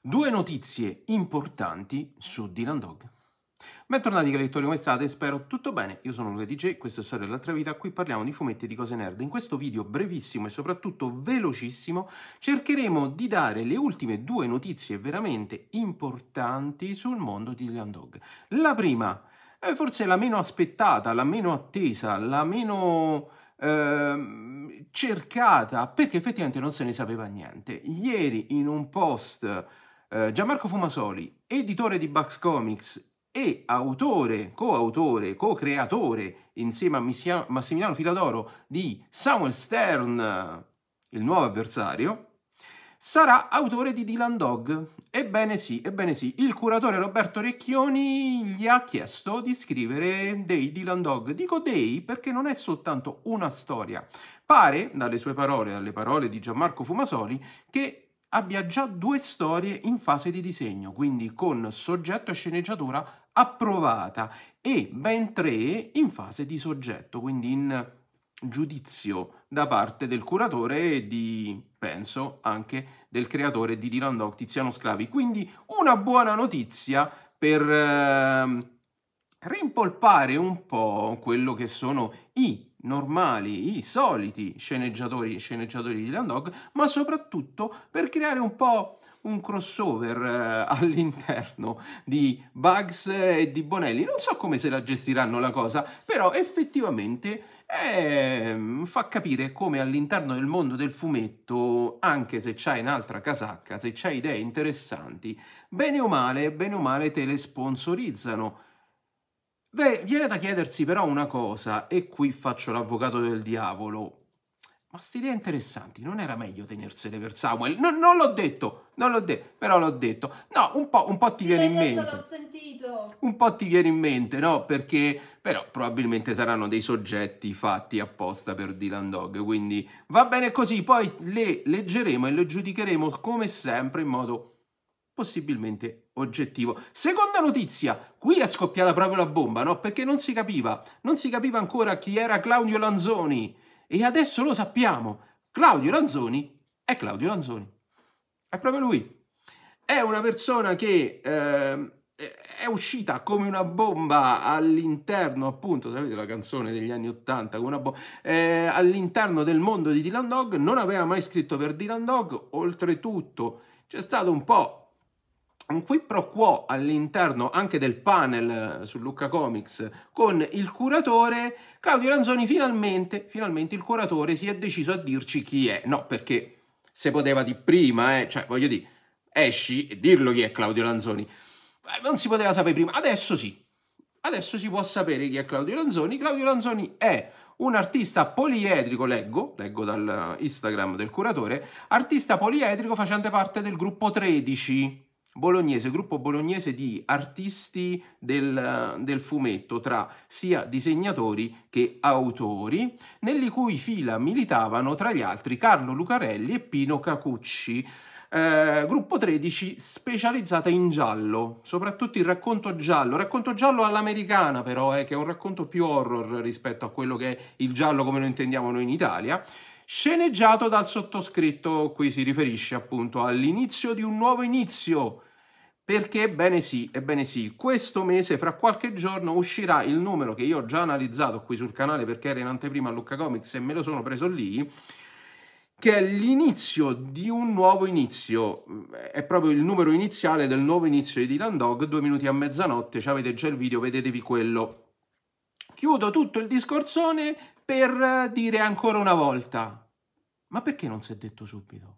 Due notizie importanti su Dylan Dog. Bentornati cari lettori, come state? Spero tutto bene. Io sono Luca DJ, questa è Storia dell'altra vita, qui parliamo di fumetti e di cose nerd. In questo video brevissimo e soprattutto velocissimo cercheremo di dare le ultime due notizie veramente importanti sul mondo di Dylan Dog. La prima è eh, forse la meno aspettata, la meno attesa, la meno ehm, cercata, perché effettivamente non se ne sapeva niente. Ieri in un post eh, Gianmarco Fumasoli, editore di Bugs Comics e autore, coautore, co-creatore insieme a Massimiliano Filadoro di Samuel Stern, il nuovo avversario, sarà autore di Dylan Dog. Ebbene sì, ebbene sì, il curatore Roberto Recchioni gli ha chiesto di scrivere dei Dylan Dog. Dico dei perché non è soltanto una storia. Pare, dalle sue parole, dalle parole di Gianmarco Fumasoli, che abbia già due storie in fase di disegno, quindi con soggetto e sceneggiatura approvata e ben tre in fase di soggetto, quindi in giudizio da parte del curatore e di, penso, anche del creatore di Dylan Dog, Tiziano Sclavi. Quindi una buona notizia per eh, rimpolpare un po' quello che sono i normali, i soliti sceneggiatori, sceneggiatori di Landog, ma soprattutto per creare un po' un crossover eh, all'interno di Bugs e di Bonelli. Non so come se la gestiranno la cosa, però effettivamente eh, fa capire come all'interno del mondo del fumetto, anche se c'hai un'altra casacca, se c'hai idee interessanti, bene o male, bene o male te le sponsorizzano Beh, viene da chiedersi però una cosa, e qui faccio l'avvocato del diavolo. Ma queste idee interessanti, non era meglio tenersele per Samuel? No, non l'ho detto, non l'ho detto, però l'ho detto. No, un po', un po ti, ti viene in mente. L'ho sentito. Un po' ti viene in mente, no? Perché, però, probabilmente saranno dei soggetti fatti apposta per Dylan Dog, quindi va bene così. Poi le leggeremo e le giudicheremo come sempre in modo possibilmente oggettivo. Seconda notizia, qui è scoppiata proprio la bomba, no? Perché non si capiva, non si capiva ancora chi era Claudio Lanzoni e adesso lo sappiamo. Claudio Lanzoni è Claudio Lanzoni. È proprio lui. È una persona che eh, è uscita come una bomba all'interno, appunto, sapete la canzone degli anni Ottanta, eh, all'interno del mondo di Dylan Dog, non aveva mai scritto per Dylan Dog, oltretutto c'è stato un po' un qui pro quo all'interno anche del panel eh, su Lucca Comics con il curatore Claudio Lanzoni finalmente, finalmente il curatore si è deciso a dirci chi è no perché se poteva di prima eh, cioè voglio dire esci e dirlo chi è Claudio Lanzoni eh, non si poteva sapere prima adesso sì adesso si può sapere chi è Claudio Lanzoni Claudio Lanzoni è un artista poliedrico, leggo, leggo dal Instagram del curatore, artista poliedrico facente parte del gruppo 13 bolognese, gruppo bolognese di artisti del, del fumetto, tra sia disegnatori che autori, nelle cui fila militavano tra gli altri Carlo Lucarelli e Pino Cacucci. Eh, gruppo 13 specializzata in giallo, soprattutto il racconto giallo, racconto giallo all'americana però, eh, che è un racconto più horror rispetto a quello che è il giallo come lo intendiamo noi in Italia, sceneggiato dal sottoscritto, qui si riferisce appunto all'inizio di un nuovo inizio, perché, ebbene sì, ebbene sì, questo mese, fra qualche giorno, uscirà il numero che io ho già analizzato qui sul canale perché era in anteprima a Lucca Comics e me lo sono preso lì, che è l'inizio di un nuovo inizio, è proprio il numero iniziale del nuovo inizio di Dylan Dog, due minuti a mezzanotte, cioè avete già il video, vedetevi quello. Chiudo tutto il discorsone per dire ancora una volta, ma perché non si è detto subito?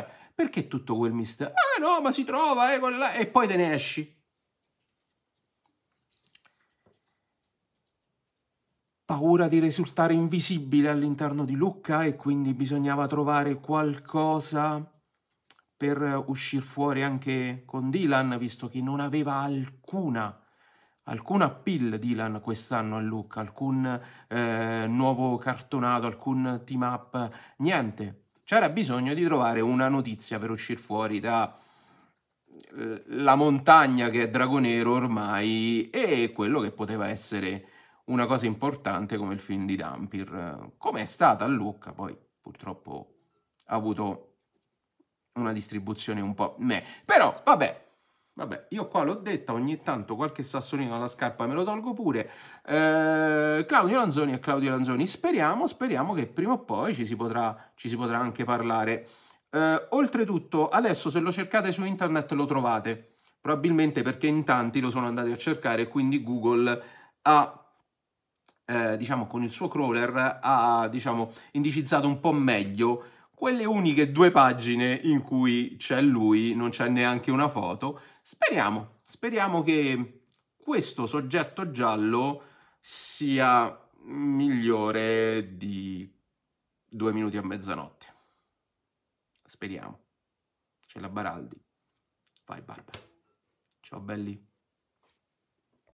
Cioè, perché tutto quel mistero? Ah no, ma si trova, eh, là, e poi te ne esci. Paura di risultare invisibile all'interno di Lucca e quindi bisognava trovare qualcosa per eh, uscire fuori anche con Dylan, visto che non aveva alcuna, alcun appeal Dylan quest'anno a Lucca, alcun eh, nuovo cartonato, alcun team up, niente c'era bisogno di trovare una notizia per uscire fuori da eh, la montagna che è Dragonero ormai e quello che poteva essere una cosa importante come il film di Dampir, come è stata a Lucca, poi purtroppo ha avuto una distribuzione un po' meh, però vabbè, Vabbè, io qua l'ho detta, ogni tanto qualche sassolino alla scarpa me lo tolgo pure. Eh, Claudio Lanzoni e Claudio Lanzoni, speriamo, speriamo che prima o poi ci si potrà, ci si potrà anche parlare. Eh, oltretutto, adesso se lo cercate su internet lo trovate, probabilmente perché in tanti lo sono andati a cercare e quindi Google ha, eh, diciamo, con il suo crawler ha, diciamo, indicizzato un po' meglio quelle uniche due pagine in cui c'è lui, non c'è neanche una foto. Speriamo, speriamo che questo soggetto giallo sia migliore di due minuti a mezzanotte. Speriamo. C'è la Baraldi. Vai Barbara. Ciao belli.